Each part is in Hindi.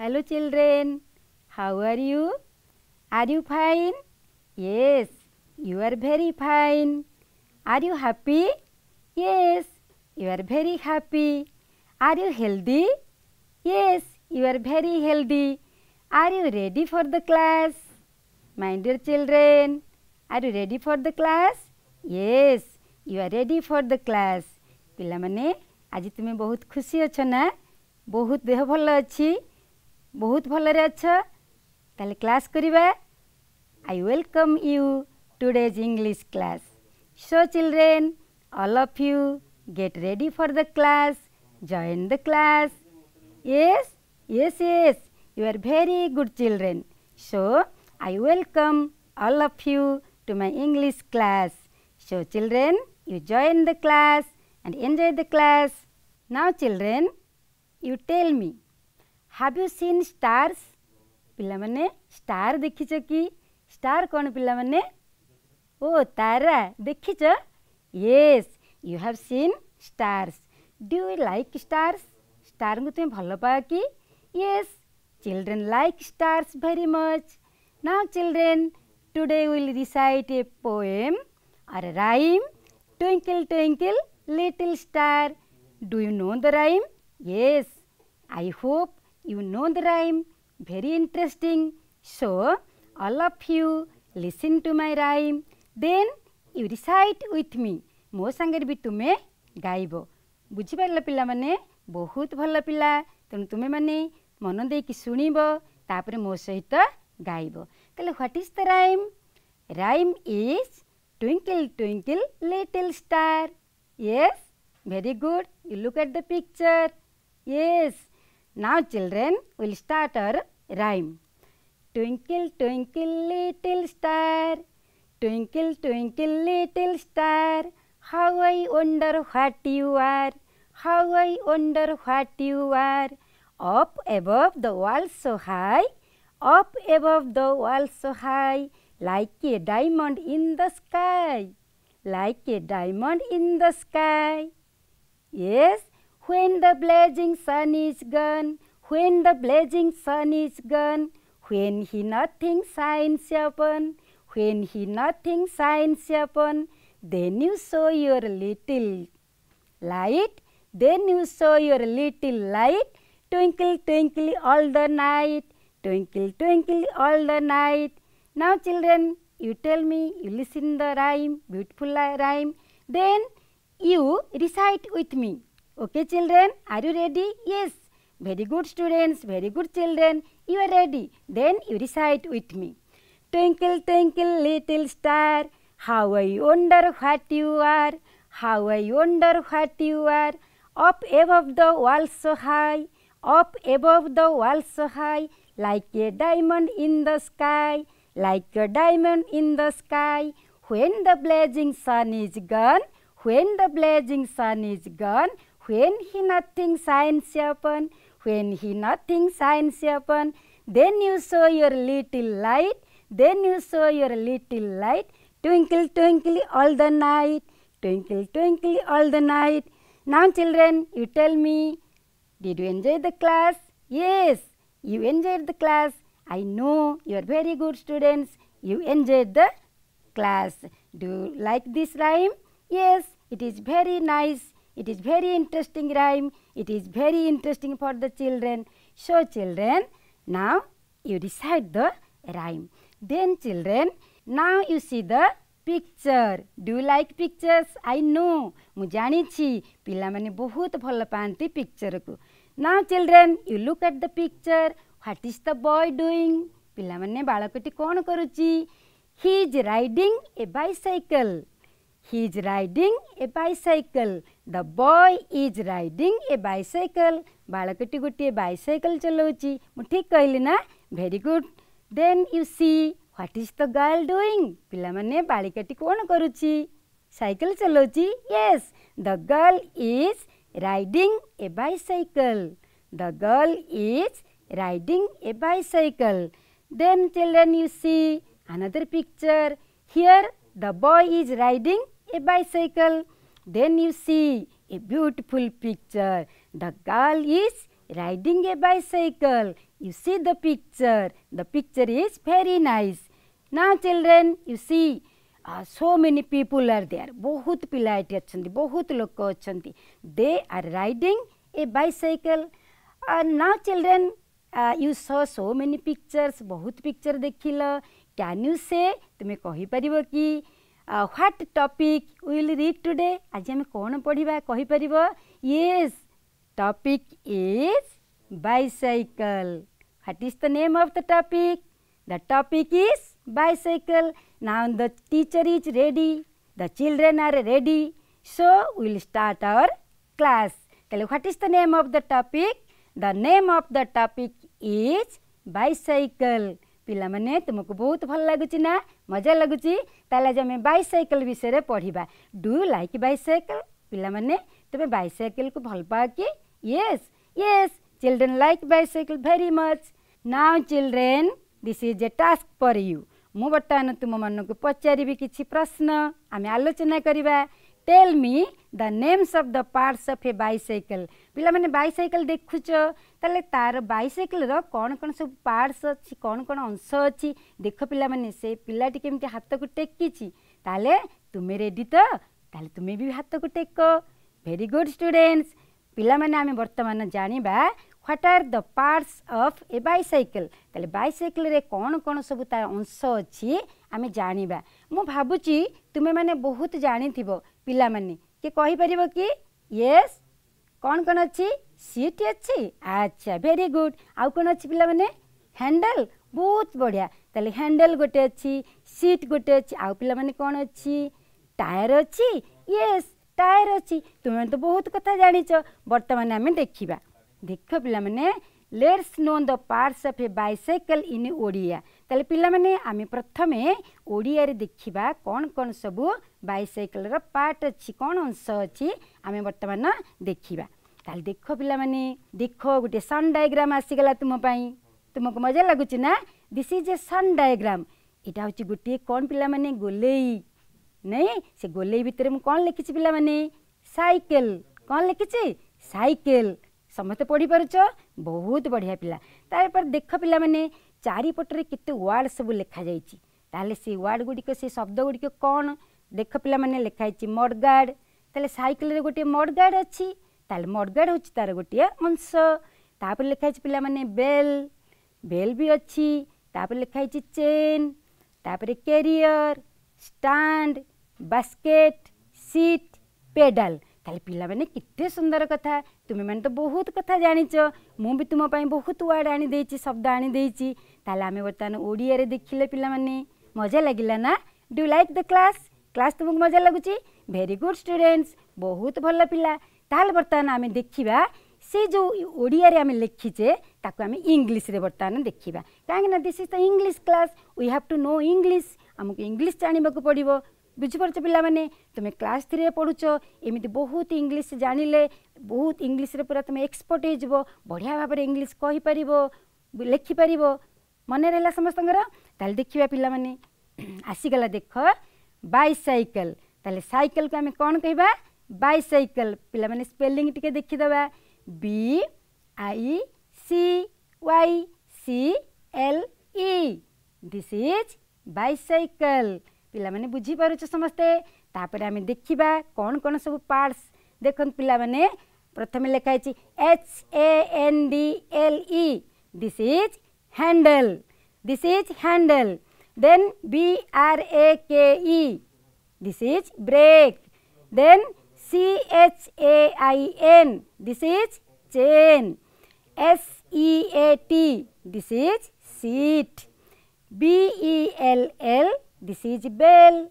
Hello children how are you are you fine yes you are very fine are you happy yes you are very happy are you healthy yes you are very healthy are you ready for the class my dear children are you ready for the class yes you are ready for the class पाने आज तुम्हें बहुत खुशी अच्छा बहुत देह भल अच्छी ବହୁତ ଭଲରେ ଅଛ ତାହେଲେ କ୍ଲାସ୍ କରିବା I welcome you today's English class so children all of you get ready for the class join the class yes yes yes you are very good children so I welcome all of you to my English class. So children, you join the class and enjoy the class. Now children, you tell me have you seen stars पाने स्टार देखीच कि स्टार कौन पाने ओ तारा देखीच ये you have seen stars do you like stars star को तुम्हें भल पाओ कि yes children like stars very much now children today will recite a poem or rhyme twinkle twinkle little star do you know the rhyme yes I hope You know the rhyme, very interesting. So, all of you listen to my rhyme, then you recite with me. ମୋ ସାଙ୍ଗରେ ବି ତୁମେ ଗାଇବ ବୁଝିପାରିଲ ପିଲାମାନେ ବହୁତ ଭଲ ପିଲା ତେଣୁ ତୁମେମାନେ ମନ ଦେଇକି ଶୁଣିବ ତାପରେ ମୋ ସହିତ ଗାଇବ ତାହେଲେ what is the rhyme rhyme is twinkle twinkle little star yes very good you look at the picture yes Now children we'll start our rhyme. Twinkle twinkle little star, twinkle twinkle little star, how I wonder what you are, how I wonder what you are. Up above the wall so high, up above the wall so high, like a diamond in the sky, like a diamond in the sky. Yes, When the blazing sun is gone, when the blazing sun is gone, when he nothing shines upon, when he nothing shines upon, then you show your little light, then you show your little light, twinkle, twinkle all the night, twinkle, twinkle all the night. Now children, you tell me, you listen the rhyme, beautiful rhyme, then you recite with me. Okay children, are you ready? Yes. Very good students, very good children. You are ready. Then you recite with me. Twinkle, twinkle, little star, how I wonder what you are, how I wonder what you are. Up above the wall so high, up above the wall so high, like a diamond in the sky, like a diamond in the sky. When the blazing sun is gone, when the blazing sun is gone, when he nothing signs upon, when he nothing signs upon, then you show your little light, then you show your little light, twinkle, twinkle all the night, twinkle, twinkle all the night. Now children, you tell me, did you enjoy the class? Yes, you enjoyed the class. I know you are very good students. You enjoyed the class. Do you like this rhyme? Yes, it is very nice. It is very interesting rhyme. It is very interesting for the children. So children, now you recite the rhyme. Then children, now you see the picture do like pictures I know ମୁଁ ଜାଣିଛି ପିଲାମାନେ ବହୁତ ଭଲ ପାଆନ୍ତି ପିକ୍ଚର୍କୁ ନା children you look at the picture what is the boy doing ପିଲାମାନେ ବାଳକଟି କ'ଣ କରୁଛି he is riding a bicycle he is riding a the boy is riding a bicycle बालकटी गोटे बाइसाइकल चलाऊँगी मुझे कहली ना very good then you see what is the girl doing पे बालिकाटी कौन करुच्ची सैकल चलाऊँगी yes the girl is riding a bicycle the girl is riding a bicycle then children you see another picture here the boy is riding a bicycle Then you see a beautiful picture. The girl is riding a bicycle. You see the picture. The picture is very nice. Now children, you see, uh, so many people are there. बहुत पिलाटी अच्छा बहुत लोक अच्छा they are riding a bicycle ना children you so so many pictures बहुत पिक्चर देखिल कैन यू से तुम्हें कहीपर कि what topic will read today ଆଜି ଆମେ କ'ଣ ପଢ଼ିବା କହିପାରିବ yes topic is bicycle. What is the name of the topic? The topic is bicycle. Now the teacher is ready. The children are ready. So we'll start our class. Tell you what is the name of the topic? The name of the topic is bicycle. ପିଲାମାନେ ତୁମକୁ ବହୁତ ଭଲ ଲାଗୁଛି ନା ମଜା ଲାଗୁଛି ତାହେଲେ ଆଜି ଆମେ ବାଇସାଇକେଲ ବିଷୟରେ ପଢ଼ିବା ଡୁ ୟୁ ଲାଇକ୍ ବାଇସାଇକେଲ ପିଲାମାନେ ତୁମେ ବାଇସାଇକେଲକୁ ଭଲ ପାଅ କି yes yes children like bicycle very much now children this is a task for you ମୁଁ ବର୍ତ୍ତମାନ ତୁମମାନଙ୍କୁ ପଚାରିବି କିଛି ପ୍ରଶ୍ନ ଆମେ ଆଲୋଚନା କରିବା tell me the names of the parts of a bicycle ପିଲାମାନେ ବାଇସାଇକେଲ ଦେଖୁଛ ତାହେଲେ ତାର ବାଇସାଇକେଲର କ'ଣ କ'ଣ ସବୁ ପାର୍ଟସ୍ ଅଛି କ'ଣ କ'ଣ ଅଂଶ ଅଛି ଦେଖ ପିଲାମାନେ ସେ ପିଲାଟି କେମିତି ହାତକୁ ଟେକିଛି ତାହେଲେ ତୁମେ ରେଡ଼ି ତ ତାହେଲେ ତୁମେ ବି ହାତକୁ ଟେକ ଭେରି ଗୁଡ୍ ଷ୍ଟୁଡେଣ୍ଟସ୍ ପିଲାମାନେ ଆମେ ବର୍ତ୍ତମାନ ଜାଣିବା what are the parts of a bicycle ତାହେଲେ ବାଇସାଇକେଲରେ କ'ଣ କ'ଣ ସବୁ ତାର ଅଂଶ ଅଛି ଆମେ ଜାଣିବା ମୁଁ ଭାବୁଛି ତୁମେମାନେ ବହୁତ ଜାଣିଥିବ पाने किए कहीपर कि ये कौन कौन अच्छी सीट अच्छी अच्छा भेरी गुड आउ कौन अच्छी पाने हैंडल बहुत बढ़िया तेल हैंडल गोटे अच्छी सीट गोटे अच्छी आउ पाने कौन अच्छी टायर अच्छी ये टायर अच्छी तुम्हें तो बहुत कथा जाच बर्तमान आम देखा देख पाने let's know the parts of a bicycle in Odia ता प्रथम ओडेर देखि पार्ट र पाट अंश अनि आम बर्त पिने देख गोटे सन्डाग्राम आसिगला तुमको मजा ना दिस इज ए सन्डाग्राम एटा गोटि कन् पिने गोलै नै से गोलै भित्र म कन् पि सइकेल् कन् लेखिचे सइकल समस्तो पढिपारु बहुत बढिया पहिला ताने ଚାରିପଟରେ କେତେ ୱାର୍ଡ଼ ସବୁ ଲେଖାଯାଇଛି ତାହେଲେ ସେ ୱାର୍ଡ଼ ଗୁଡ଼ିକ ସେ ଶବ୍ଦ ଗୁଡ଼ିକ କ'ଣ ଦେଖ ପିଲାମାନେ ଲେଖାହେଇଛି ମଡ଼ଗାର୍ଡ଼ ତାହେଲେ ସାଇକେଲରେ ଗୋଟିଏ ମଡ଼ଗାର୍ଡ଼ ଅଛି ତାହେଲେ ମଡ଼ଗାର୍ଡ଼ ହେଉଛି ତା'ର ଗୋଟିଏ ଅଂଶ ତାପରେ ଲେଖାହେଇଛି ପିଲାମାନେ ବେଲ୍ ବେଲ୍ ବି ଅଛି ତାପରେ ଲେଖାହେଇଛି ଚେନ୍ ତାପରେ carrier stand basket seat pedal ତାହେଲେ ପିଲାମାନେ କେତେ ସୁନ୍ଦର କଥା ତୁମେମାନେ ତ ବହୁତ କଥା ଜାଣିଛ ମୁଁ ବି ତୁମ ପାଇଁ ବହୁତ ୱାର୍ଡ଼ ଆଣିଦେଇଛି ଶବ୍ଦ ଆଣିଦେଇଛି ତାହେଲେ ଆମେ ବର୍ତ୍ତମାନ ଓଡ଼ିଆରେ ଦେଖିଲେ ପିଲାମାନେ ମଜା ଲାଗିଲା ନା do like the class class ତୁମକୁ ମଜା ଲାଗୁଛି ଭେରି ଗୁଡ଼୍ ଷ୍ଟୁଡେଣ୍ଟସ୍ ବହୁତ ଭଲ ପିଲା ତାହେଲେ ବର୍ତ୍ତମାନ ଆମେ ଦେଖିବା ସେ ଯେଉଁ ଓଡ଼ିଆରେ ଆମେ ଲେଖିଛେ ତାକୁ ଆମେ ଇଂଲିଶରେ ବର୍ତ୍ତମାନ ଦେଖିବା କାହିଁକିନା this is the English class we have to know English ଆମକୁ ଇଂଲିଶ ଜାଣିବାକୁ ପଡ଼ିବ बुझिपड़ पाने तुम्हें क्लास थ्री में पढ़ुच एमती बहुत इंग्लीश जान लें बहुत इंग्लीश पूरा तुम एक्सपर्ट हो बढ़िया भाव में इंग्लीश कहीपर लिखिपार मन रहा समस्त देखा पाने आसीगला देख बैसाइकल तेल सैकेल को आम कौन कह बैसाइकल पे स्पेलींग टे देखीद B I C Y C L E this is bicycle पाने बुझीपुर समस्ते आम देखा कौन कौन सब पार्टस देख पाने प्रथम लिखाई H A N D L E this is handle this is handle then B R A K E this is brake then C H A I N this is chain S E A T this is seat B E L L this is bell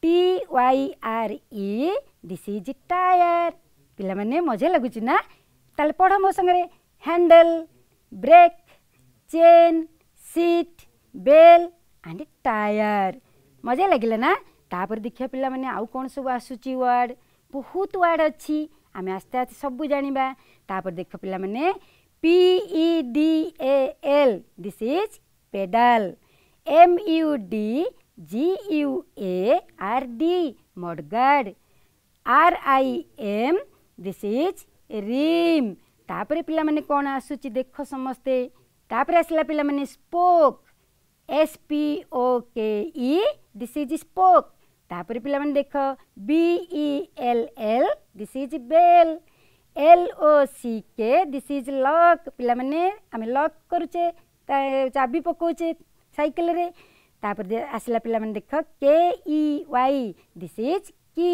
t y r e this is tire पिला मजा लगुचना ताल पढ़ मो संगे handle brake chain seat bell and tyre मजा लगे ना तापर देख पे माने आउ कौन सब आसुची वर्ड बहुत वार्ड अच्छी आम आस्ते आस्ते सब जानवा तापर देख पे P E D A L this is pedal M U D G U A R D mudguard R I M this is rim तापरे पिला माने कोण आसुची देख समस्ते तापरे आसला पिला माने spoke S P O K E this is spoke तापरे पिला माने देख B E L L this is bell L O C K this is lock पिला माने आमे lock करूचे चाबी पकाउचे साइकिल रे ତାପରେ ଆସିଲା ପିଲାମାନେ ଦେଖ K E Y this is key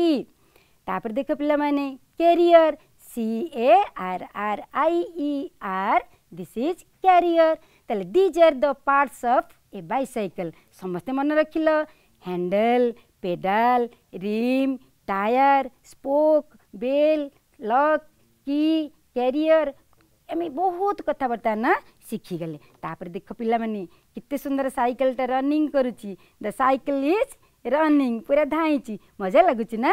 ତାପରେ ଦେଖ ପିଲାମାନେ carrier C A R R I E R this is carrier ତାହେଲେ these are the parts of a bicycle ସମସ୍ତେ ମନେ ରଖିଲ handle pedal rim tyre spoke bell lock key carrier ଏମିତି ବହୁତ କଥାବାର୍ତ୍ତା ନା ଶିଖିଗଲେ ତାପରେ ଦେଖ ପିଲାମାନେ କେତେ ସୁନ୍ଦର ସାଇକେଲଟା ରନିଂ କରୁଛି ଦ ସାଇକେଲ ଇଜ୍ ରନିଂ ପୁରା ଧାଇଁଛି ମଜା ଲାଗୁଛି ନା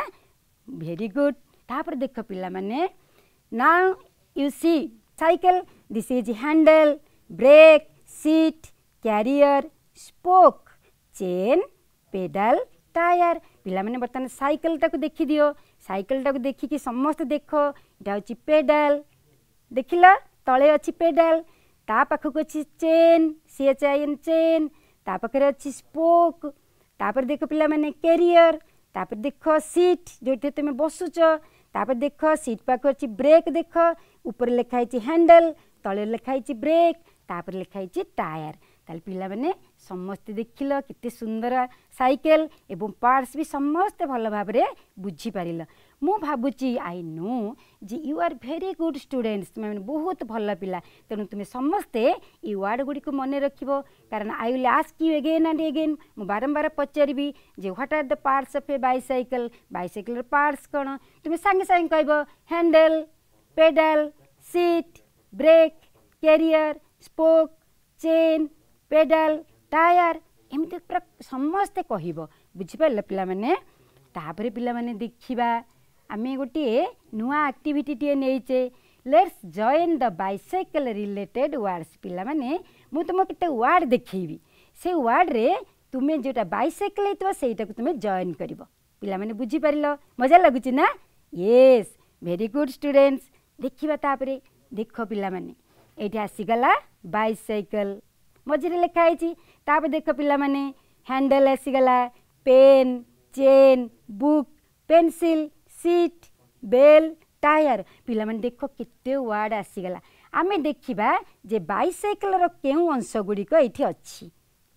ଭେରି ଗୁଡ୍ ତାପରେ ଦେଖ ପିଲାମାନେ ନା you see cycle this is handle brake seat carrier spoke chain pedal tyre ପିଲାମାନେ ବର୍ତ୍ତମାନ ସାଇକେଲଟାକୁ ଦେଖିଦିଅ ସାଇକେଲଟାକୁ ଦେଖିକି ସମସ୍ତେ ଦେଖ ଏଇଟା ହେଉଛି ପେଡାଲ ଦେଖିଲ ତଳେ ଅଛି ପେଡାଲ ତା ପାଖକୁ ଅଛି ଚେନ୍ ସିଏ ଚାଇନ୍ ଚେନ୍ ତା ପାଖରେ ଅଛି ସ୍ପୋକ୍ ତାପରେ ଦେଖ ପିଲାମାନେ କ୍ୟାରିୟର ତାପରେ ଦେଖ ସିଟ୍ ଯେଉଁଠି ତୁମେ ବସୁଛ ତାପରେ ଦେଖ ସିଟ୍ ପାଖକୁ ଅଛି ବ୍ରେକ୍ ଦେଖ ଉପରେ ଲେଖା ହେଇଛି ହ୍ୟାଣ୍ଡେଲ୍ ତଳେ ଲେଖା ହେଇଛି ବ୍ରେକ୍ ତାପରେ ଲେଖା ହେଇଛି ଟାୟାର त पानी समस्ते देखि केत सुन्दर सइकेल् पर्टस वि समस्तै भन्नुभयो बुझि पारि म भाबुची आई नो जे आर भेरी गुड स्टुडेन्ट त बहुत भल पहिला तम समे यी वार्ड गुड्नु मन र कारण I'll ask you again and again म बारम्बार पचारि what are the parts of a bicycle bicycle र पर्टस कन् त साङेसँगै handle pedal seat brake carrier spoke chain pedal tyre ଏମିତି ପୁରା ସମସ୍ତେ କହିବ ବୁଝିପାରିଲ ପିଲାମାନେ ତାପରେ ପିଲାମାନେ ଦେଖିବା ଆମେ ଗୋଟିଏ ନୂଆ ଆକ୍ଟିଭିଟିଟିଏ ନେଇଛେ let's join the bicycle related words ପିଲାମାନେ ମୁଁ ତୁମକୁ କେତେ ୱାର୍ଡ଼ ଦେଖେଇବି ସେ ୱାର୍ଡ଼ରେ ତୁମେ ଯେଉଁଟା ବାଇସାଇକେଲ ହେଇଥିବ ସେଇଟାକୁ ତୁମେ ଜଏନ୍ କରିବ ପିଲାମାନେ ବୁଝିପାରିଲ ମଜା ଲାଗୁଛି ନା ୟେସ୍ ଭେରି ଗୁଡ଼୍ ଷ୍ଟୁଡେଣ୍ଟସ୍ ଦେଖିବା ତାପରେ ଦେଖ ପିଲାମାନେ ଏଇଠି ଆସିଗଲା ବାଇସାଇକେଲ ମଝିରେ ଲେଖା ହେଇଛି ତାପରେ ଦେଖ ପିଲାମାନେ ହ୍ୟାଣ୍ଡେଲ୍ ଆସିଗଲା pen chain book pencil seat bell tyre ପିଲାମାନେ ଦେଖ କେତେ ୱାର୍ଡ଼ ଆସିଗଲା ଆମେ ଦେଖିବା ଯେ ବାଇସାଇକେଲର କେଉଁ ଅଂଶ ଗୁଡ଼ିକ ଏଇଠି ଅଛି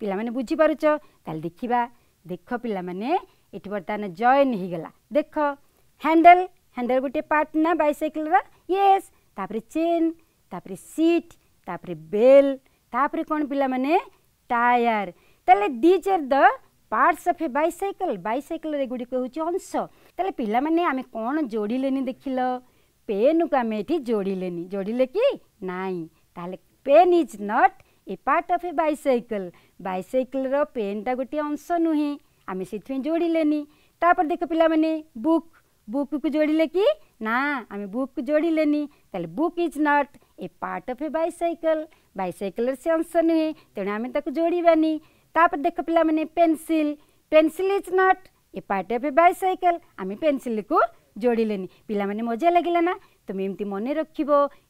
ପିଲାମାନେ ବୁଝିପାରୁଛ ତାହେଲେ ଦେଖିବା ଦେଖ ପିଲାମାନେ ଏଠି ବର୍ତ୍ତମାନ ଜଏନ୍ ହେଇଗଲା ଦେଖ ହ୍ୟାଣ୍ଡେଲ୍ ହ୍ୟାଣ୍ଡେଲ୍ ଗୋଟିଏ ପାର୍ଟ ନା ବାଇସାଇକେଲର ୟେସ୍ ତାପରେ ଚେନ୍ ତାପରେ ସିଟ୍ ତାପରେ ବେଲ୍ तापर कौन पाने टायर तेल these are the parts of a bicycle bicycle गुड़िक हूँ अंश तेल पाने आम कौन जोड़े देख ल पेन को आम ये जोड़े जोड़े कि नाई ताल pen is not a part of a bicycle bicycle पेनटा गोटे अंश नुहे आम से जोड़े तापर देख पाने बुक बुक को जोड़े कि ना आम बुक को जोड़े book is not a part of a bicycle ବାଇସାଇକେଲରେ ସେ ଅଂଶ ନୁହେଁ ତେଣୁ ଆମେ ତାକୁ ଯୋଡ଼ିବାନି ତାପରେ ଦେଖ ପିଲାମାନେ pencil pencil is not a part of a bicycle ଆମେ ପେନସିଲ୍କୁ ଯୋଡ଼ିଲେନି ପିଲାମାନେ ମଜା ଲାଗିଲା ନା ତୁମେ ଏମିତି ମନେ ରଖିବ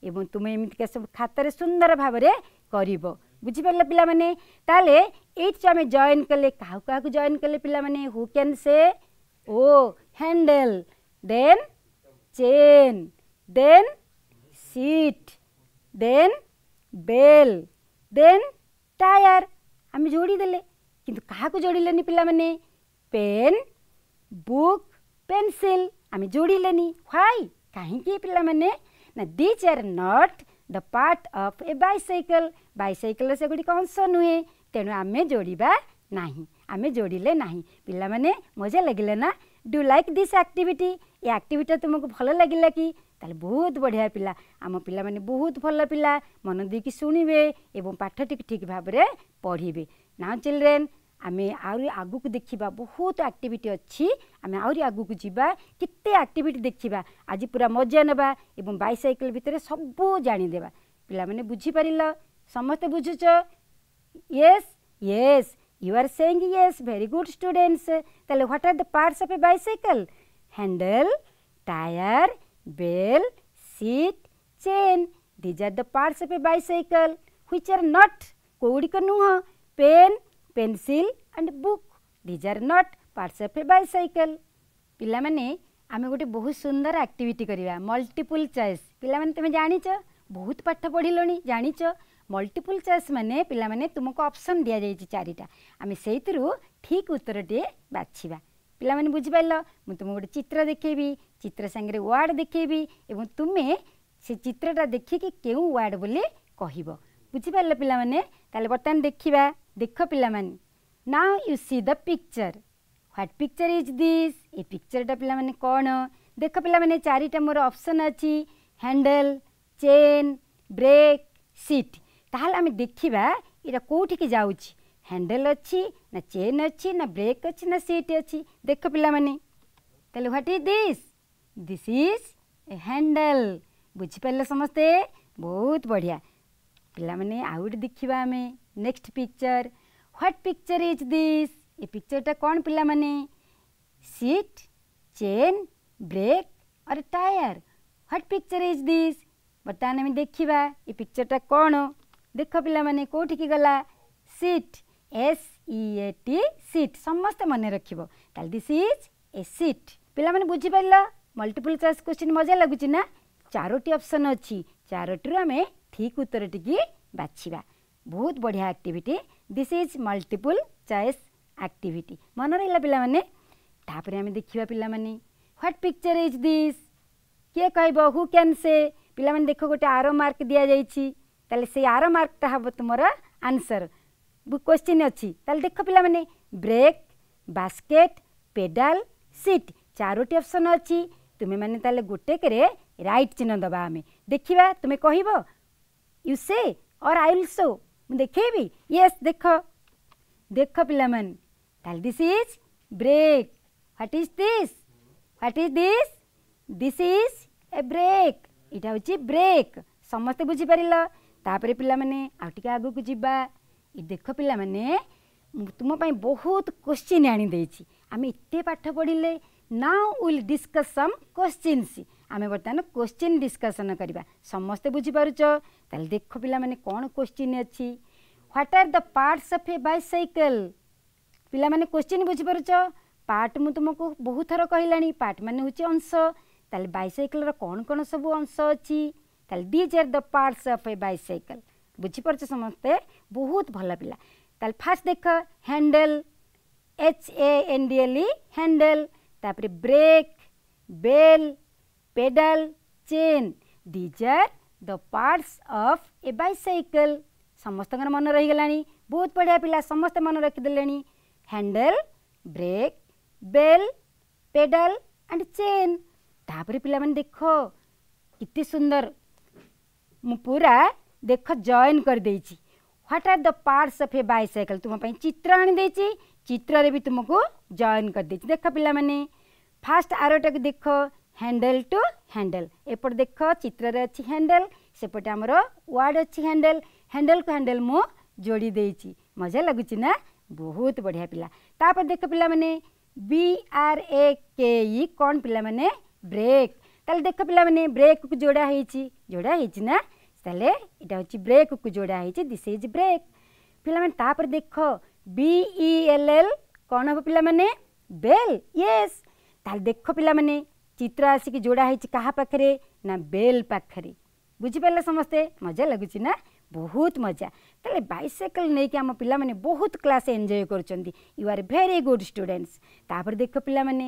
ଏବଂ ତୁମେ ଏମିତିକା ସବୁ ଖାତାରେ ସୁନ୍ଦର ଭାବରେ କରିବ ବୁଝିପାରିଲ ପିଲାମାନେ ତାହେଲେ ଏଇଠି ଆମେ ଜଏନ୍ କଲେ କାହାକୁ କାହାକୁ ଜଏନ୍ କଲେ ପିଲାମାନେ who can say oh handle then chain then seat then bell then tyre ଆମେ ଯୋଡ଼ିଦେଲେ କିନ୍ତୁ କାହାକୁ ଯୋଡ଼ିଲେନି ପିଲାମାନେ ପେନ୍ ବୁକ୍ ପେନ୍ସିଲ୍ ଆମେ ଯୋଡ଼ିଲେନି ହ୍ୱାଇ କାହିଁକି ପିଲାମାନେ ନା these are not the part of a bicycle ବାଇସାଇକେଲ୍ର ସେଗୁଡ଼ିକ ଅଂଶ ନୁହେଁ ତେଣୁ ଆମେ ଯୋଡ଼ିବା ନାହିଁ ଆମେ ଯୋଡ଼ିଲେ ନାହିଁ ପିଲାମାନେ ମଜା ଲାଗିଲା ନା ଡୁ ଲାଇକ୍ ଦିସ୍ ଆକ୍ଟିଭିଟି ଏ ଆକ୍ଟିଭିଟି ତୁମକୁ ଭଲ ଲାଗିଲା କି ତାହେଲେ ବହୁତ ବଢ଼ିଆ ପିଲା ଆମ ପିଲାମାନେ ବହୁତ ଭଲ ପିଲା ମନ ଦେଇକି ଶୁଣିବେ ଏବଂ ପାଠଟିକୁ ଠିକ୍ ଭାବରେ ପଢ଼ିବେ ନା ଚିଲଡ୍ରେନ୍ ଆମେ ଆହୁରି ଆଗକୁ ଦେଖିବା ବହୁତ ଆକ୍ଟିଭିଟି ଅଛି ଆମେ ଆହୁରି ଆଗକୁ ଯିବା କେତେ ଆକ୍ଟିଭିଟି ଦେଖିବା ଆଜି ପୁରା ମଜା ନେବା ଏବଂ ବାଇସାଇକେଲ ଭିତରେ ସବୁ ଜାଣିଦେବା ପିଲାମାନେ ବୁଝିପାରିଲ ସମସ୍ତେ ବୁଝୁଛ ୟେସ୍ ୟେସ୍ ୟୁ ଆର୍ ସେଙ୍ଗ ୟେସ୍ ଭେରି ଗୁଡ୍ ଷ୍ଟୁଡେଣ୍ଟସ୍ ତାହେଲେ what are the parts of a bicycle handle tyre bell, seat, chain. These are the parts of a bicycle which are not koudika nuha, pen, pencil and book. These are not parts of a bicycle. ପିଲାମାନେ ଆମେ ଗୋଟେ ବହୁତ ସୁନ୍ଦର ଆକ୍ଟିଭିଟି କରିବା ମଲ୍ଟିପୁଲ୍ ଚଏସ୍ ପିଲାମାନେ ତୁମେ ଜାଣିଛ ବହୁତ ପାଠ ପଢ଼ିଲଣି ଜାଣିଛ ମଲ୍ଟିପୁଲ୍ ଚଏସ୍ ମାନେ ପିଲାମାନେ ତୁମକୁ ଅପସନ୍ ଦିଆଯାଇଛି ଚାରିଟା ଆମେ ସେଇଥିରୁ ଠିକ୍ ଉତ୍ତରଟିଏ ବାଛିବା ପିଲାମାନେ ବୁଝିପାରିଲ ମୁଁ ତୁମକୁ ଗୋଟେ ଚିତ୍ର ଦେଖେଇବି ଚିତ୍ର ସାଙ୍ଗରେ ୱାର୍ଡ଼ ଦେଖେଇବି ଏବଂ ତୁମେ ସେ ଚିତ୍ରଟା ଦେଖିକି କେଉଁ ୱାର୍ଡ଼ ବୋଲି କହିବ ବୁଝିପାରିଲ ପିଲାମାନେ ତାହେଲେ ବର୍ତ୍ତମାନ ଦେଖିବା ଦେଖ ପିଲାମାନେ now you see the picture what picture is this ଏ ପିକ୍ଚରଟା ପିଲାମାନେ କ'ଣ ଦେଖ ପିଲାମାନେ ଚାରିଟା ମୋର ଅପସନ୍ ଅଛି ହ୍ୟାଣ୍ଡେଲ୍ ଚେନ୍ ବ୍ରେକ୍ ସିଟ୍ ତାହେଲେ ଆମେ ଦେଖିବା ଏଇଟା କେଉଁଠିକି ଯାଉଛି ହ୍ୟାଣ୍ଡେଲ୍ ଅଛି ନା ଚେନ୍ ଅଛି ନା ବ୍ରେକ୍ ଅଛି ନା ସିଟ୍ ଅଛି ଦେଖ ପିଲାମାନେ ତାହେଲେ what is this this is handle बुझिपारे समस्ते बहुत बढ़िया पाने देखा आम next picture what picture is this ये पिक्चरटा कौन पाने सीट चेन ब्रेक और tyre what picture is this बर्तमान आम देखा ये पिक्चर टा कौन देख पाने की गला seat S E A T seat समस्त मन रखे दिस इज ए सीट पाने बुझिपार मल्टीपल चॉइस क्वेश्चन मजा लगुच ना चारोटी ऑप्शन अच्छी चारोटर आम ठीक उत्तर टी बाछवा बहुत बढ़िया activity this is multiple choice activity मन रहा पाने आम देखा पाने ह्वाट पिक्चर इज दिस किए कह हु क्या से पाने देख गोटे आर मार्क दि जाइए से आर मार्कटा हम तुम आंसर क्वेश्चन अच्छी देख पाने ब्रेक बास्केट पेडाल सीट चारोटी ऑप्शन अच्छी तुमे म त गोटेक रइट चिह्न दबा आमे से और अर आइल सो म देखै देख this is brake what is this what is is a brake एटा ब्रेक समस्ते बुझिपार तापर पि आउ आगको जुवा देख पि तपाईँ बहुत क्वश्चिन्सि आमी पाठ पढि now will discuss some questions ଆମେ ବର୍ତ୍ତମାନ କୋଶ୍ଚିନ୍ ଡିସ୍କସନ୍ କରିବା ସମସ୍ତେ ବୁଝିପାରୁଛ ତାହେଲେ ଦେଖ ପିଲାମାନେ କ'ଣ କୋଶ୍ଚିନ୍ ଅଛି what are the parts of a bicycle ପିଲାମାନେ କୋଶ୍ଚିନ୍ ବୁଝିପାରୁଛ ପାର୍ଟ ମୁଁ ତୁମକୁ ବହୁତ ଥର କହିଲାଣି ପାର୍ଟ ମାନେ ହେଉଛି ଅଂଶ ତାହେଲେ ବାଇସାଇକେଲ୍ର କ'ଣ କ'ଣ ସବୁ ଅଂଶ ଅଛି ତାହେଲେ these are the parts of a bicycle ବୁଝିପାରୁଛ ସମସ୍ତେ ବହୁତ ଭଲ ପିଲା ତାହେଲେ ଫାର୍ଷ୍ଟ ଦେଖ handle H A N D L E handle ତାପରେ brake bell pedal chain these are the parts of a bicycle ସମସ୍ତଙ୍କର ମନେ ରହିଗଲାଣି ବହୁତ ବଢ଼ିଆ ପିଲା ସମସ୍ତେ ମନେ ରଖିଦେଲେଣି handle brake bell pedal and chain ତାପରେ ପିଲାମାନେ ଦେଖ କେତେ ସୁନ୍ଦର ମୁଁ ପୁରା ଦେଖ ଜଏନ୍ କରିଦେଇଛି what are the parts of a bicycle ତୁମ ପାଇଁ ଚିତ୍ର ଆଣିଦେଇଛି ଚିତ୍ରରେ ବି ତୁମକୁ ଜଏନ୍ କରିଦେଇଛି ଦେଖ ପିଲାମାନେ ଫାଷ୍ଟ ଆରଟାକୁ ଦେଖ ହ୍ୟାଣ୍ଡେଲ୍ ଟୁ ହ୍ୟାଣ୍ଡେଲ୍ ଏପଟେ ଦେଖ ଚିତ୍ରରେ ଅଛି ହ୍ୟାଣ୍ଡେଲ୍ ସେପଟେ ଆମର ୱାର୍ଡ଼ ଅଛି ହ୍ୟାଣ୍ଡେଲ୍ ହ୍ୟାଣ୍ଡେଲ୍କୁ ହ୍ୟାଣ୍ଡେଲ୍ ମୁଁ ଯୋଡ଼ି ଦେଇଛି ମଜା ଲାଗୁଛି ନା ବହୁତ ବଢ଼ିଆ ପିଲା ତାପରେ ଦେଖ ପିଲାମାନେ ବି ଆର୍ ଏ କେ ଇ କ'ଣ ପିଲାମାନେ ବ୍ରେକ୍ ତାହେଲେ ଦେଖ ପିଲାମାନେ ବ୍ରେକ୍କୁ ଯୋଡ଼ା ହେଇଛି ଯୋଡ଼ା ହେଇଛି ନା ତାହେଲେ ଏଇଟା ହେଉଛି ବ୍ରେକ୍କୁ ଯୋଡ଼ା ହେଇଛି ଦିସ୍ ଇଜ୍ ବ୍ରେକ୍ ପିଲାମାନେ ତାପରେ ଦେଖ ବିଇଏଲ୍ଏଲ୍ କ'ଣ ହେବ ପିଲାମାନେ ବେଲ୍ ୟେସ୍ ତାହେଲେ ଦେଖ ପିଲାମାନେ ଚିତ୍ର ଆସିକି ଯୋଡ଼ା ହେଇଛି କାହା ପାଖରେ ନା ବେଲ୍ ପାଖରେ ବୁଝିପାରିଲେ ସମସ୍ତେ ମଜା ଲାଗୁଛି ନା ବହୁତ ମଜା ତାହେଲେ ବାଇସାଇକେଲ ନେଇକି ଆମ ପିଲାମାନେ ବହୁତ କ୍ଲାସ୍ ଏନ୍ଜୟ କରୁଛନ୍ତି you are very good students ତାପରେ ଦେଖ ପିଲାମାନେ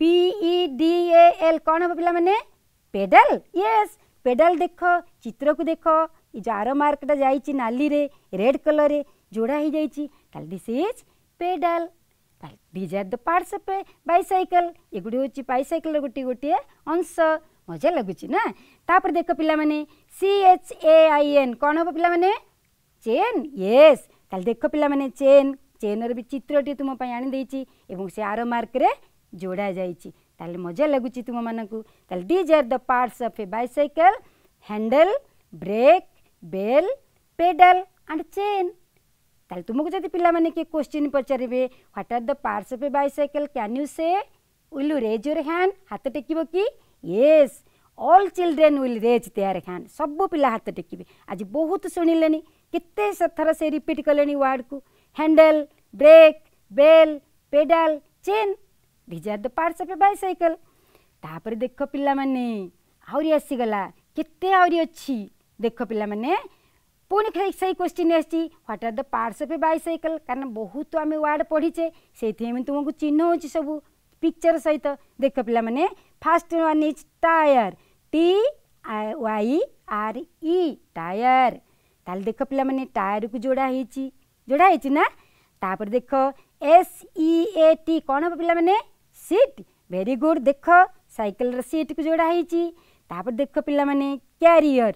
ପିଇ ଡି ଏ ଏଲ୍ କ'ଣ ହେବ ପିଲାମାନେ ପେଡାଲ୍ ୟେସ୍ ପେଡାଲ୍ ଦେଖ ଚିତ୍ରକୁ ଦେଖ ଏ ଯେଉଁ ଆର ମାର୍କଟା ଯାଇଛି ନାଲିରେ ରେଡ଼୍ କଲର୍ରେ जोड़ा हो जाए this is pedal these are the parts of bicycle एगुड़ी हूँ बैसाइकल गोटे गोटे अंश मजा लगुच ना तापर देख पाने सी एच ए आई एन कौन हम पाने चेन येस ताल देख पाने चेन चेन भी चित्रटी तुम आनीदे से आर मार्क जोड़ा जाइए मजा लगुच तुम मानक these are the parts of a bicycle handle brake bell pedal and chain ତାହେଲେ ତୁମକୁ ଯଦି ପିଲାମାନେ କିଏ କୋଶ୍ଚିନ୍ ପଚାରିବେ what are the parts of a bicycle can you say will you raise your hand ହାତ ଟେକିବ କି yes all children will raise their hand ସବୁ ପିଲା ହାତ ଟେକିବେ ଆଜି ବହୁତ ଶୁଣିଲେଣି କେତେ ଥର ସେ ରିପିଟ୍ କଲେଣି ୱାର୍ଡ଼କୁ handle brake bell pedal chain these are the parts of a bicycle ତାପରେ ଦେଖ ପିଲାମାନେ ଆହୁରି ଆସିଗଲା କେତେ ଆହୁରି ଅଛି ଦେଖ ପିଲାମାନେ पुणी से क्वेश्चन आसी what are the parts of a bicycle कारण बहुत तो आम वार्ड पढ़ीचे से तुमको चिन्ह हो सब पिक्चर सहित देख पे first one is tyre T Y R E tyre ताल देख पे टायर को जोड़ा होती ना तापर देख एस इ ए टी कौन पे सीट भेरी गुड देख सैकेल सीट को जोड़ा देख पे क्यारियर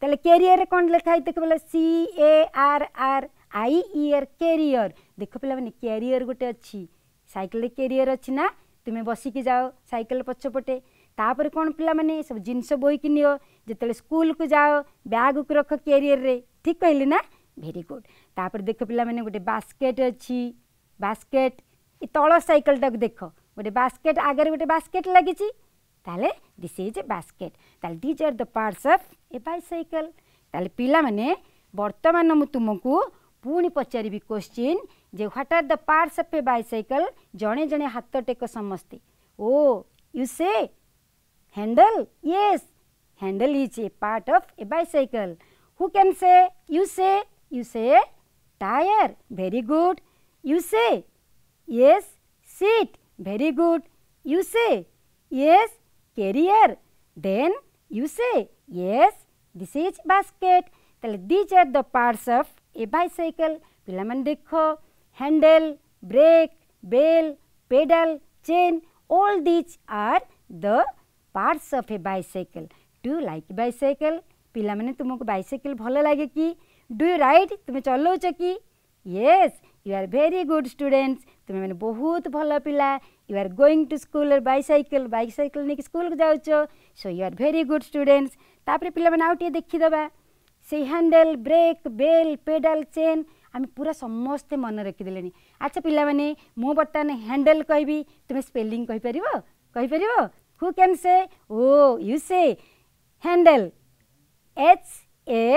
তাহলে ক্যারিয়ারে কোণ লেখা হয়ে দেখো পিলা C A R R I E R carrier দেখো পিলা মানে ক্যারিয়ার গোটে অছি সাইকেলে ক্যারিয়ার অছি না তুমি বসিকি যাও সাইকেল পছপটে তাপরে কোণ পিলা মানে সব জিনিস বইকি নিও যেতবে স্কুলকু যাও ব্যাগকু রখ ক্যারিয়ারে ঠিক কহিলি না ভেরি গুড তাপরে দেখো পিলা মানে গোটে বাস্কেট অছি বাস্কেট এই তল সাইকেলটাকে দেখো গোটে বাস্কেট আগরে গোটে বাস্কেট লাগিছি ताले दिस इज ए बास्केट ताल these are the parts of a bicycle ताल पाने वर्तमान मु तुमको पुणी पचार क्वेश्चन जे what are the parts of a bicycle जड़े जणे हाथ टेक समस्ते oh you say handle yes handle is a part of a bicycle who can say you से यु से tyre very good you say yes seat very good you say yes career, then you say, yes, this is basket. তাহলে these are the parts of a bicycle. পিলামান দেখো, handle, brake, bell, pedal, chain, all these are the parts of a bicycle. Do you like bicycle? পিলামানে তোমাকে bicycle ভালো লাগে কি? Do you ride? তুমি চলাউছ কি? Yes, you are very good students. तुम्हें मैंने बहुत भल पा you are going to school bicycle bicycle नहीं स्कूल को जाऊ so you are very good students तापर पे आउ टे देखीदे से handle brake bell pedal chain आम पूरा समस्ते मन रखिदे अच्छा पे मु बर्तमान हैंडल कह तुम्हें स्पेलींग कहीपर कहीपर can say oh you say handle H A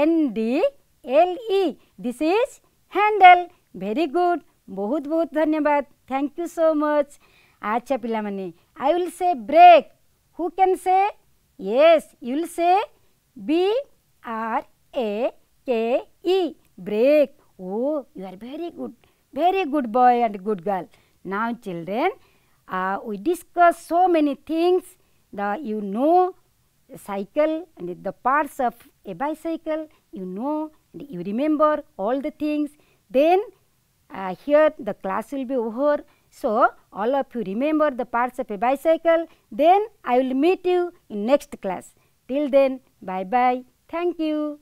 N D L E this is handle very good बहुत बहुत धन्यवाद थैंक यू सो मच अच्छा पिला मैंने I will say brake who can say yes you will say B R A K E brake oh you are very good very good boy and good girl now children we discuss so many things the you know cycle and the parts of a bicycle you know and you remember all the things then Uh, here the class will be over. So, all of you remember the parts of a bicycle. Then I will meet you in next class. Till then, bye bye. Thank you.